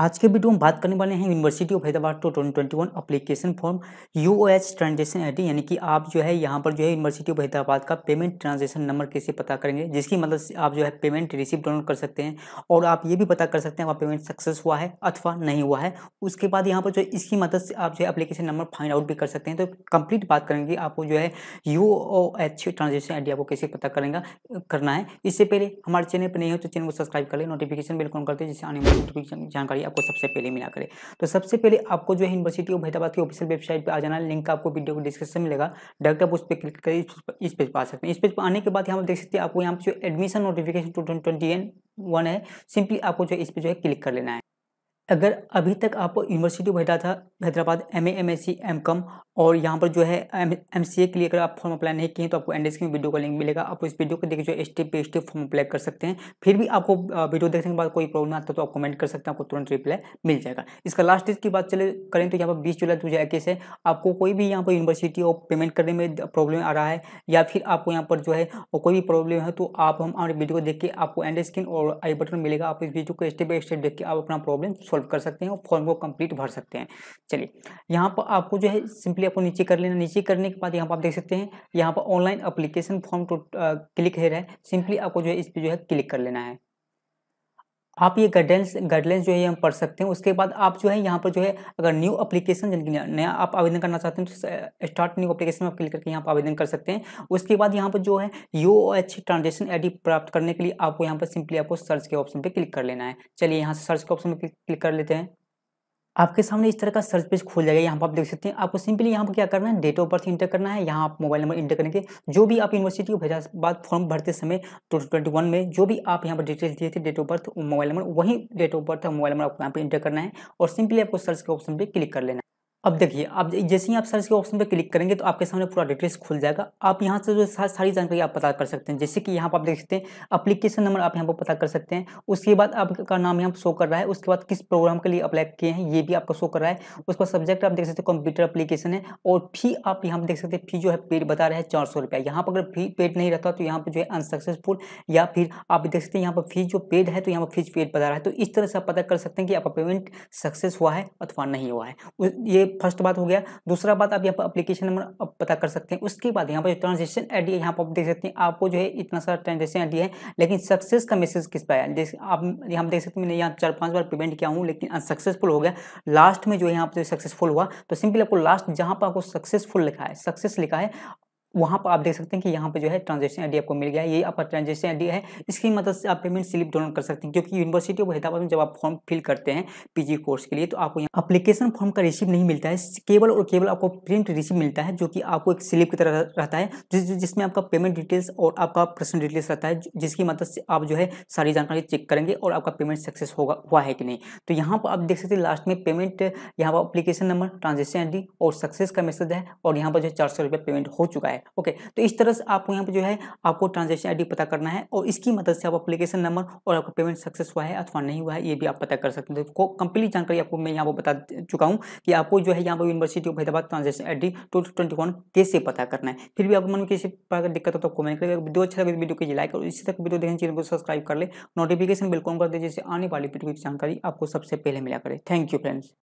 आज के वीडियो में बात करने वाले हैं university of Hyderabad two twenty twenty one application form U O H transaction I D यानी कि आप जो है यहाँ पर जो है यूनिवर्सिटी ऑफ हैदराबाद का पेमेंट ट्रांजेक्शन नंबर कैसे पता करेंगे जिसकी मदद मतलब से आप जो है पेमेंट रिसीव डाउनलोड कर सकते हैं और आप ये भी पता कर सकते हैं वहाँ पेमेंट सक्सेस हुआ है अथवा नहीं हुआ है उसके बाद यहाँ पर जो इसकी मदद मतलब से आप जो है अप्लीकेशन नंबर फाइंड आउट भी कर सकते हैं तो कंप्लीट बात करेंगे आपको जो है U O H transaction I D आपको कैसे पता करेंगे करना है इससे पहले हमारे चैनल पर नहीं हो तो चैनल को सब्सक्राइब कर लें नोटिफिकेशन बिल्कुल करते हैं जिससे आने वाली नोटिफिकेशन जानकारी जानकारी आपको सबसे पहले मिला करे तो सबसे पहले आपको जो है यूनिवर्सिटी ऑफ हैदराबाद की ऑफिशियल वेबसाइट पर आ जाना लिंक आपको वीडियो को डिस्क्रिप्शन मिलेगा डायरेक्ट आप उस पर क्लिक कर इस पेज पर आ सकते हैं इस पेज पर आने के बाद यहाँ देख सकते हैं आपको यहाँ पर जो admission notification two twenty one है सिंपली आपको जो इस पर जो है क्लिक कर लेना है अगर अभी तक आप university of Hyderabad Hyderabad M A M S C M com और यहाँ पर जो है एम सी ए के लिए अगर आप फॉर्म अप्लाई नहीं किए तो आपको एंड स्क्रीन वीडियो का लिंक मिलेगा आप इस वीडियो को देख जो step by step form apply कर सकते हैं फिर भी आपको वीडियो देखने के बाद कोई प्रॉब्लम आता है तो आप कमेंट कर सकते हैं आपको तुरंत रिप्लाई मिल जाएगा इसका लास्ट डेट की बात चले करें तो यहाँ पर बीस जुलाई दो हज़ार इक्कीस है आपको कोई भी यहाँ पर यूनिवर्सिटी और पेमेंट करने में प्रॉब्लम आ रहा है या फिर आपको यहाँ पर जो है कोई भी प्रॉब्लम है तो आप हम हमारे वीडियो को देख के आपको एंड स्क्रीन और आई बटन मिलेगा आप इस वीडियो को स्टेप बाई स्टेप देख के आप अपना प्रॉब्लम सॉल्व कर सकते हैं और फॉर्म को कंप्लीट भर सकते हैं चलिए यहाँ पर आपको जो है सिंपली सिंपली आपको नीचे कर लेना नीचे करने के बाद यहाँ पर आप देख सकते हैं यहाँ पर online application form to click here है सिंपली आपको जो है इस पर जो है क्लिक कर लेना है आप ये गाइडलाइंस गाइडलाइंस जो है हम पढ़ सकते हैं उसके बाद आप जो है यहाँ पर जो है अगर न्यू अप्लीकेशन जिनकी नया आप आवेदन करना चाहते हैं तो स्टार्ट न्यू अप्लीकेशन में आप क्लिक करके यहाँ पर आवेदन कर सकते हैं उसके बाद यहाँ पर जो है यू एच ट्रांजेक्शन आई प्राप्त करने के लिए आपको यहाँ पर सिंपली आपको सर्च के ऑप्शन पर क्लिक कर लेना है चलिए यहाँ से सर्च के ऑप्शन पर क्लिक कर लेते हैं आपके सामने इस तरह का सर्च पेज खोल जाएगा यहाँ पर आप देख सकते हैं आपको सिंपली यहाँ पर क्या करना है डेट ऑफ बर्थ इंटर करना है यहाँ आप मोबाइल नंबर इंटर करेंगे जो भी आप यूनिवर्सिटी को भेजा बाद फॉर्म भरते समय टू ट्वेंटी वन में जो भी आप यहाँ पर डिटेल्स दिए थे date of birth mobile number वही डेट ऑफ बर्थ और मोबाइल नंबर आपको यहाँ पर इंटर करना है और सिंपली आपको सर्च के ऑप्शन पर क्लिक कर लेना अब देखिए आप जैसे ही आप सर्च के ऑप्शन पर क्लिक करेंगे तो आपके सामने पूरा डिटेल्स खुल जाएगा आप यहाँ से जो सारी जानकारी आप पता कर सकते हैं जैसे कि यहाँ पर आप देख सकते हैं अप्लीकेशन नंबर आप यहाँ पर पता कर सकते हैं उसके बाद आपका नाम यहाँ शो कर रहा है उसके बाद किस प्रोग्राम के लिए अप्लाई किए हैं ये भी आपको शो कर रहा है उसके बाद सब्जेक्ट आप देख सकते हैं कंप्यूटर अप्लीकेशन है और फी आप यहाँ पर देख सकते हैं फी जो है पेड बता रहा है चार सौ रुपया यहाँ पर अगर फी पेड नहीं रहता तो यहाँ पर जो है अनसक्सेसफुल या फिर आप देख सकते हैं यहाँ पर फीस जो पेड है तो यहाँ पर फीस पेड बता रहा है तो इस तरह से आप पता कर सकते हैं कि आपका पेमेंट सक्सेस हुआ है अथवा नहीं हुआ है ये फर्स्ट बात हो गया दूसरा बात आप यहाँ पर अप्लीकेशन नंबर पता कर सकते हैं उसके बाद यहाँ पर ट्रांजेक्शन आई डी यहाँ पर आप देख सकते हैं आपको जो है इतना सारा ट्रांजेक्शन आई डी है लेकिन सक्सेस का मैसेज किस पर आया जैसे आप यहाँ देख सकते हैं मैंने यहाँ चार पाँच बार पेमेंट किया हूँ लेकिन अनसक्सेसफुल हो गया लास्ट में जो है यहाँ पर सक्सेसफुल हुआ तो सिंपल आपको लास्ट जहाँ पर आपको सक्सेसफुल लिखा है सक्सेस लिखा है वहाँ पर आप देख सकते हैं कि यहाँ पर जो है ट्रांजेक्शन आईडी आपको मिल गया है ये आपका ट्रांजेक्शन आईडी है इसकी मदद से आप पेमेंट स्लिप डाउनलोड कर सकते हैं क्योंकि यूनिवर्सिटी ऑफ हैदराबाद में जब आप फॉर्म फिल करते हैं पीजी कोर्स के लिए तो आपको यहाँ अप्लीकेशन फॉर्म का रिसीव नहीं मिलता है केवल और केवल आपको प्रिंट रिसीव मिलता है जो कि आपको एक स्लिप की तरह रहता है जिस जिसमें आपका पेमेंट डिटेल्स और आपका पर्सनल डिटेल्स रहता है जिसकी मदद से आप जो है सारी जानकारी चेक करेंगे और आपका पेमेंट सक्सेस होगा हुआ है कि नहीं तो यहाँ पर आप देख सकते हैं लास्ट में पेमेंट यहाँ पर अप्लीकेशन नंबर ट्रांजेक्शन आई और सक्सेस का मैसेज है और यहाँ पर जो है चार सौ पेमेंट हो चुका है है ओके तो इस तरह से आपको यहाँ पर जो है आपको ट्रांजेक्शन आई पता करना है और इसकी मदद से आप अप्लीकेशन नंबर और आपका पेमेंट सक्सेस हुआ है अथवा नहीं हुआ है ये भी आप पता कर सकते हैं तो कंप्लीट जानकारी आपको मैं यहाँ पर बता चुका हूँ कि आपको जो है यहाँ पर university of Hyderabad transaction I D कैसे पता करना है फिर भी आप मन में किसी प्रकार की दिक्कत हो तो कमेंट करेगा वीडियो अच्छा लगे तो वीडियो कीजिए लाइक और इसी तक वीडियो देखने चैनल को सब्सक्राइब कर ले नोटिफिकेशन बिल्कुल कर दे जैसे आने वाली वीडियो की जानकारी आपको सबसे पहले मिला करे थैंक यू फ्रेंड्स